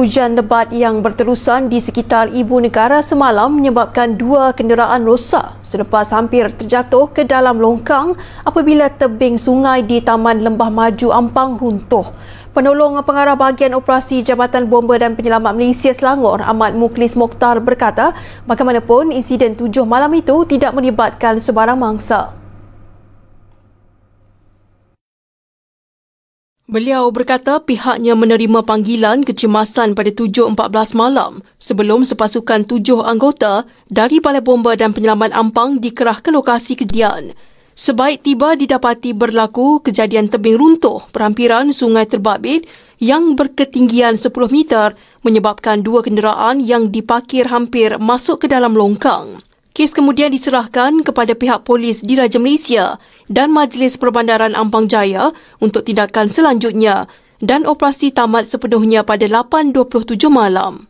Hujan lebat yang berterusan di sekitar ibu negara semalam menyebabkan dua kenderaan rosak selepas hampir terjatuh ke dalam longkang apabila tebing sungai di Taman Lembah Maju Ampang runtuh. Penolong Pengarah Bahagian Operasi Jabatan Bomba dan Penyelamat Malaysia Selangor Ahmad Muklis Mokhtar berkata bagaimanapun insiden tujuh malam itu tidak melibatkan sebarang mangsa. Beliau berkata pihaknya menerima panggilan kecemasan pada 7.14 malam sebelum sepasukan tujuh anggota dari Balai Bomba dan Penyelaman Ampang dikerah ke lokasi kejadian. Sebaik tiba didapati berlaku kejadian tebing runtuh perhampiran sungai terbabit yang berketinggian 10 meter menyebabkan dua kenderaan yang dipakir hampir masuk ke dalam longkang. Kes kemudian diserahkan kepada pihak polis di Raja Malaysia dan Majlis Perbandaran Ampang Jaya untuk tindakan selanjutnya dan operasi tamat sepenuhnya pada 8.27 malam.